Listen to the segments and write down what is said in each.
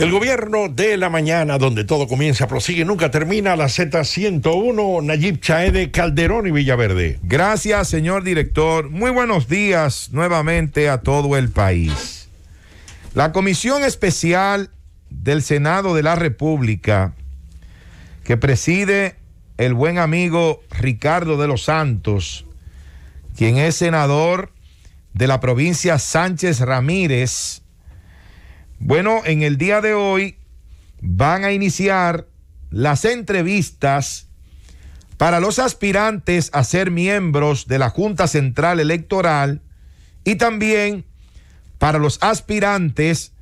El gobierno de la mañana, donde todo comienza, prosigue, nunca termina, la Z101, Nayib Chaede, Calderón y Villaverde. Gracias, señor director. Muy buenos días nuevamente a todo el país. La Comisión Especial del Senado de la República, que preside el buen amigo Ricardo de los Santos, quien es senador de la provincia Sánchez Ramírez, bueno, en el día de hoy van a iniciar las entrevistas para los aspirantes a ser miembros de la Junta Central Electoral y también para los aspirantes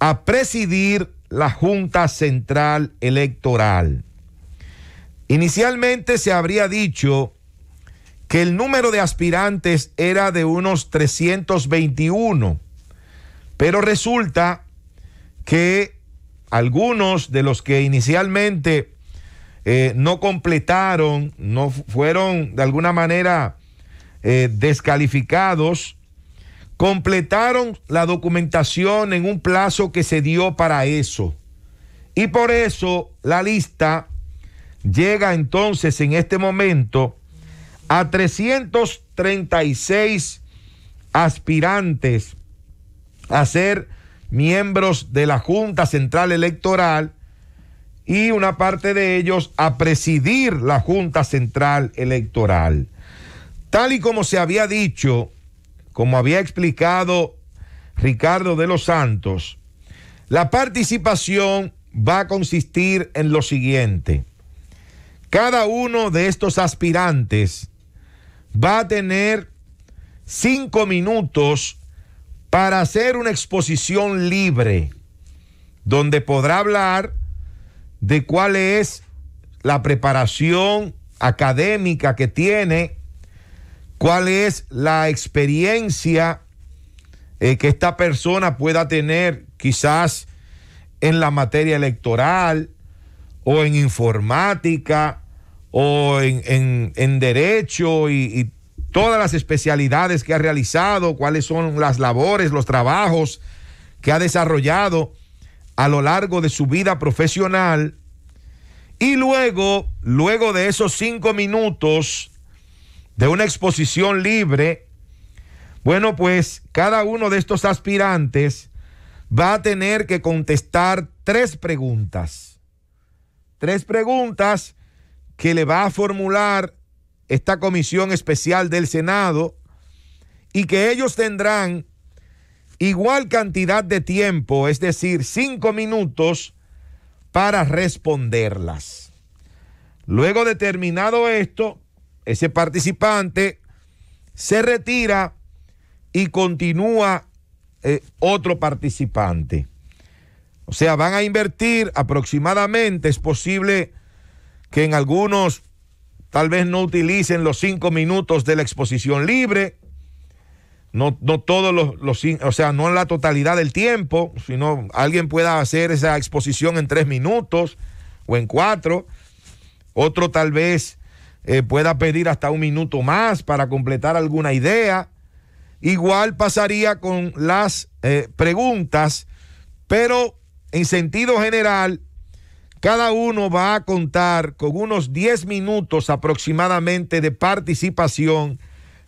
a presidir la Junta Central Electoral. Inicialmente se habría dicho que el número de aspirantes era de unos 321, pero resulta que algunos de los que inicialmente eh, no completaron, no fueron de alguna manera eh, descalificados, completaron la documentación en un plazo que se dio para eso. Y por eso la lista llega entonces en este momento a 336 aspirantes a ser miembros de la Junta Central Electoral y una parte de ellos a presidir la Junta Central Electoral. Tal y como se había dicho, como había explicado Ricardo de los Santos, la participación va a consistir en lo siguiente. Cada uno de estos aspirantes va a tener cinco minutos para hacer una exposición libre donde podrá hablar de cuál es la preparación académica que tiene, cuál es la experiencia eh, que esta persona pueda tener quizás en la materia electoral o en informática o en, en, derecho y, y todas las especialidades que ha realizado, cuáles son las labores, los trabajos que ha desarrollado a lo largo de su vida profesional. Y luego, luego de esos cinco minutos de una exposición libre, bueno, pues cada uno de estos aspirantes va a tener que contestar tres preguntas. Tres preguntas que le va a formular esta comisión especial del Senado y que ellos tendrán igual cantidad de tiempo, es decir, cinco minutos, para responderlas. Luego de terminado esto, ese participante se retira y continúa eh, otro participante. O sea, van a invertir aproximadamente, es posible que en algunos Tal vez no utilicen los cinco minutos de la exposición libre. No, no todos los, o sea, no en la totalidad del tiempo, sino alguien pueda hacer esa exposición en tres minutos o en cuatro. Otro tal vez eh, pueda pedir hasta un minuto más para completar alguna idea. Igual pasaría con las eh, preguntas, pero en sentido general, cada uno va a contar con unos 10 minutos aproximadamente de participación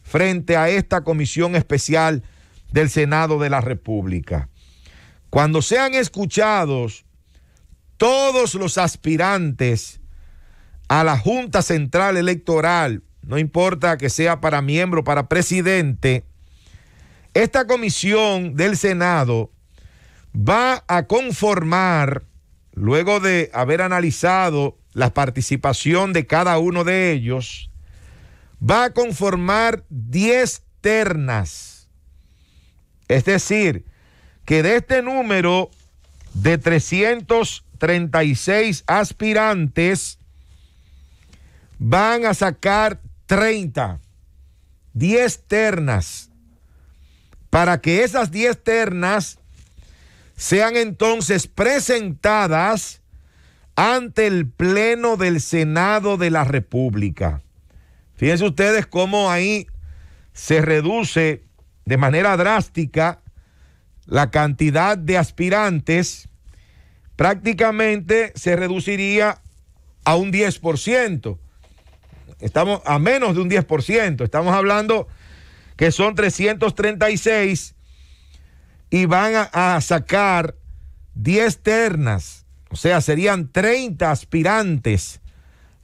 frente a esta comisión especial del Senado de la República. Cuando sean escuchados todos los aspirantes a la Junta Central Electoral, no importa que sea para miembro, para presidente, esta comisión del Senado va a conformar luego de haber analizado la participación de cada uno de ellos, va a conformar 10 ternas. Es decir, que de este número de 336 aspirantes, van a sacar 30, 10 ternas, para que esas 10 ternas sean entonces presentadas ante el Pleno del Senado de la República. Fíjense ustedes cómo ahí se reduce de manera drástica la cantidad de aspirantes, prácticamente se reduciría a un 10%. Estamos a menos de un 10%. Estamos hablando que son 336 y van a, sacar 10 ternas, o sea, serían 30 aspirantes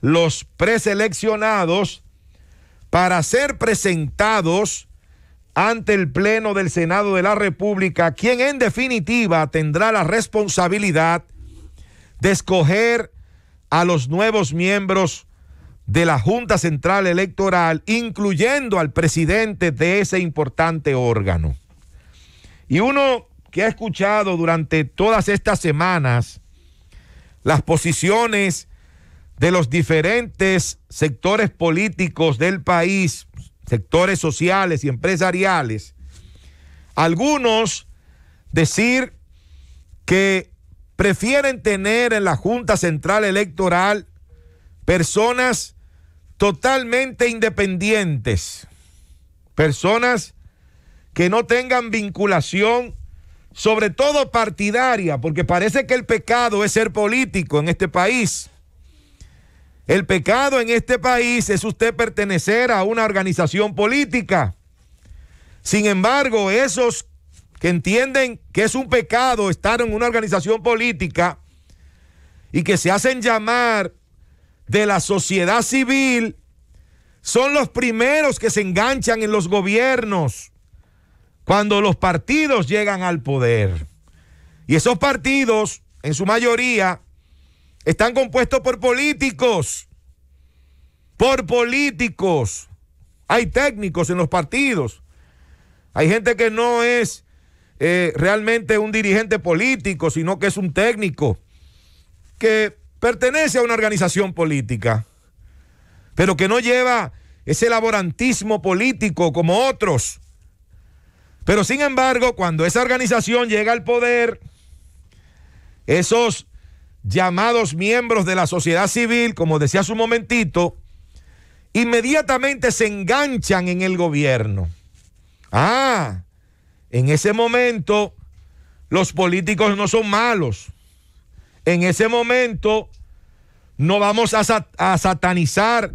los preseleccionados para ser presentados ante el Pleno del Senado de la República, quien en definitiva tendrá la responsabilidad de escoger a los nuevos miembros de la Junta Central Electoral, incluyendo al presidente de ese importante órgano. Y uno que ha escuchado durante todas estas semanas las posiciones de los diferentes sectores políticos del país, sectores sociales y empresariales, algunos decir que prefieren tener en la Junta Central Electoral personas totalmente independientes, personas que no tengan vinculación, sobre todo partidaria, porque parece que el pecado es ser político en este país. El pecado en este país es usted pertenecer a una organización política. Sin embargo, esos que entienden que es un pecado estar en una organización política y que se hacen llamar de la sociedad civil, son los primeros que se enganchan en los gobiernos. Cuando los partidos llegan al poder, y esos partidos, en su mayoría, están compuestos por políticos, por políticos. Hay técnicos en los partidos. Hay gente que no es eh, realmente un dirigente político, sino que es un técnico que pertenece a una organización política, pero que no lleva ese laborantismo político como otros pero sin embargo, cuando esa organización llega al poder, esos llamados miembros de la sociedad civil, como decía hace un momentito, inmediatamente se enganchan en el gobierno. Ah, en ese momento los políticos no son malos. En ese momento no vamos a, satanizar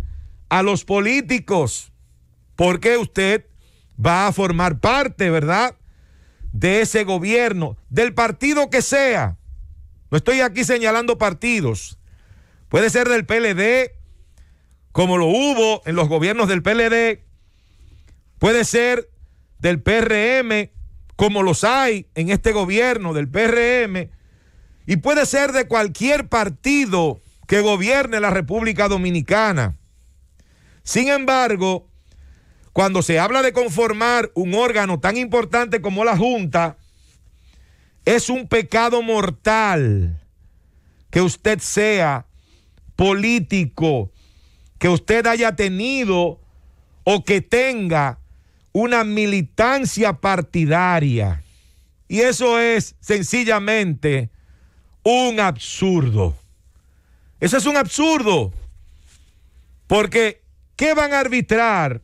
a los políticos, porque usted va a formar parte, ¿verdad? De ese gobierno, del partido que sea. No estoy aquí señalando partidos. Puede ser del PLD, como lo hubo en los gobiernos del PLD. Puede ser del PRM, como los hay en este gobierno del PRM. Y puede ser de cualquier partido que gobierne la República Dominicana. Sin embargo, cuando se habla de conformar un órgano tan importante como la Junta, es un pecado mortal que usted sea político, que usted haya tenido o que tenga una militancia partidaria. Y eso es sencillamente un absurdo. Eso es un absurdo. Porque, ¿qué van a arbitrar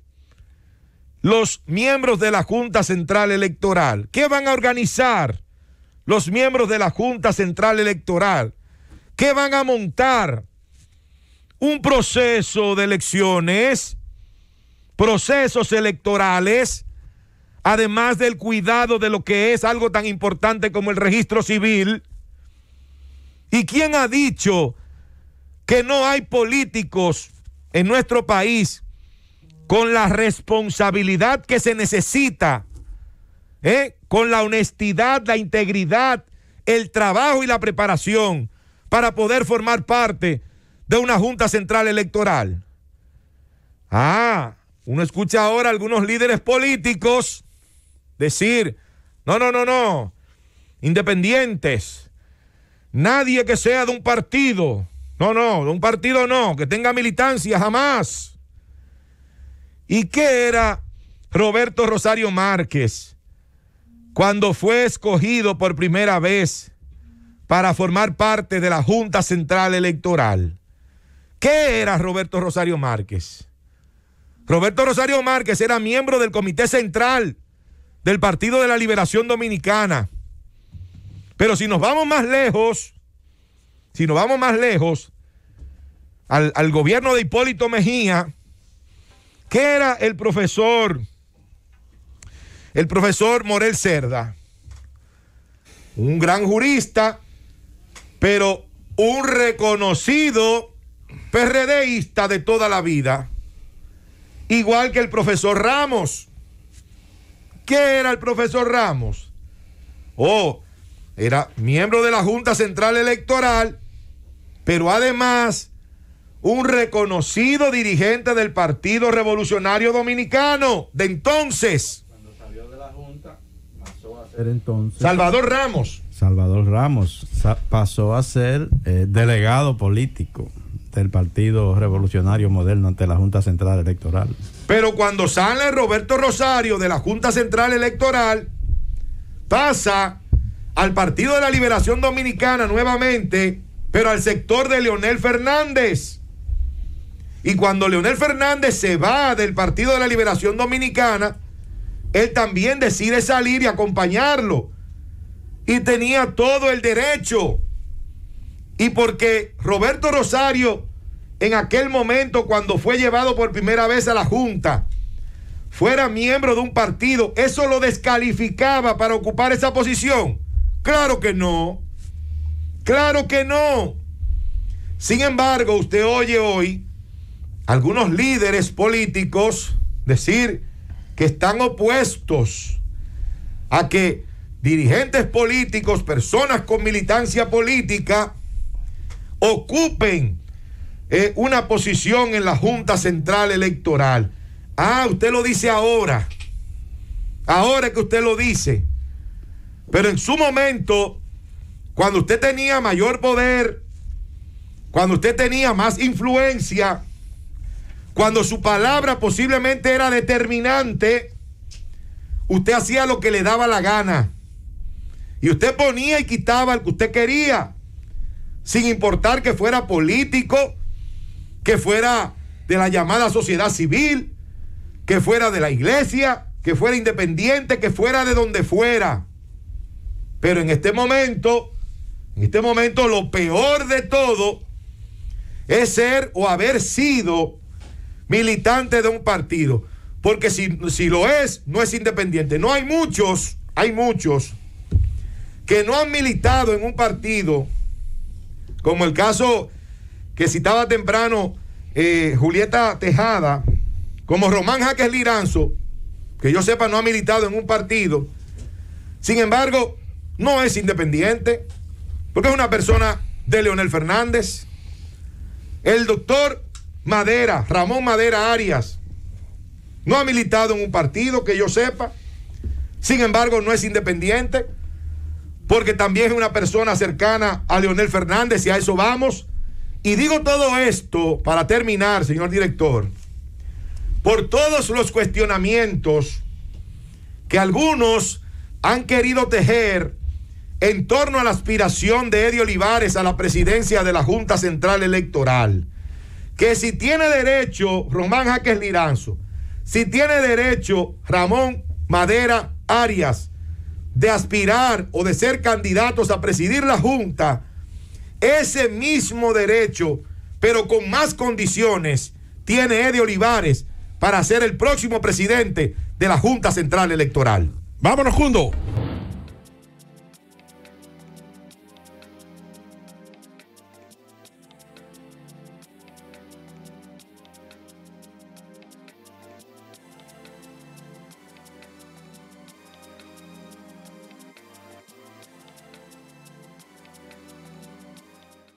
los miembros de la Junta Central Electoral? ¿Qué van a organizar los miembros de la Junta Central Electoral? ¿Qué van a montar? Un proceso de elecciones, procesos electorales, además del cuidado de lo que es algo tan importante como el registro civil. ¿Y quién ha dicho que no hay políticos en nuestro país con la responsabilidad que se necesita, ¿eh? con la honestidad, la integridad, el trabajo y la preparación para poder formar parte de una Junta Central Electoral. Ah, uno escucha ahora algunos líderes políticos decir, no, no, no, no, independientes, nadie que sea de un partido, no, no, de un partido no, que tenga militancia, jamás. ¿Y qué era Roberto Rosario Márquez cuando fue escogido por primera vez para formar parte de la Junta Central Electoral? ¿Qué era Roberto Rosario Márquez? Roberto Rosario Márquez era miembro del Comité Central del Partido de la Liberación Dominicana. Pero si nos vamos más lejos, si nos vamos más lejos, al, al gobierno de Hipólito Mejía, ¿Qué era el profesor? El profesor Morel Cerda. Un gran jurista, pero un reconocido PRDista de toda la vida. Igual que el profesor Ramos. ¿Qué era el profesor Ramos? Oh, era miembro de la Junta Central Electoral, pero además un reconocido dirigente del Partido Revolucionario Dominicano de entonces. Salvador Ramos. Salvador Ramos pasó a ser eh, delegado político del Partido Revolucionario Moderno ante la Junta Central Electoral. Pero cuando sale Roberto Rosario de la Junta Central Electoral, pasa al Partido de la Liberación Dominicana nuevamente, pero al sector de Leonel Fernández. Y cuando Leonel Fernández se va del Partido de la Liberación Dominicana, él también decide salir y acompañarlo. Y tenía todo el derecho. Y porque Roberto Rosario, en aquel momento, cuando fue llevado por primera vez a la Junta, fuera miembro de un partido, ¿eso lo descalificaba para ocupar esa posición? Claro que no. Claro que no. Sin embargo, usted oye hoy algunos líderes políticos decir que están opuestos a que dirigentes políticos, personas con militancia política, ocupen eh, una posición en la Junta Central Electoral. Ah, usted lo dice ahora. Ahora que usted lo dice. Pero en su momento, cuando usted tenía mayor poder, cuando usted tenía más influencia, cuando su palabra posiblemente era determinante, usted hacía lo que le daba la gana. Y usted ponía y quitaba el que usted quería, sin importar que fuera político, que fuera de la llamada sociedad civil, que fuera de la iglesia, que fuera independiente, que fuera de donde fuera. Pero en este momento, en este momento lo peor de todo es ser o haber sido militante de un partido. Porque si, lo es, no es independiente. No hay muchos, hay muchos que no han militado en un partido, como el caso que citaba temprano eh, Julieta Tejada, como Román Jaques Liranzo, que yo sepa no ha militado en un partido, sin embargo, no es independiente, porque es una persona de Leonel Fernández. El doctor Madera, Ramón Madera Arias, no ha militado en un partido que yo sepa. Sin embargo, no es independiente, porque también es una persona cercana a Leonel Fernández y a eso vamos. Y digo todo esto para terminar, señor director, por todos los cuestionamientos que algunos han querido tejer en torno a la aspiración de Eddie Olivares a la presidencia de la Junta Central Electoral que si tiene derecho Román Jaques Liranzo, si tiene derecho Ramón Madera Arias de aspirar o de ser candidatos a presidir la Junta, ese mismo derecho, pero con más condiciones, tiene Eddie Olivares para ser el próximo presidente de la Junta Central Electoral. Vámonos, juntos!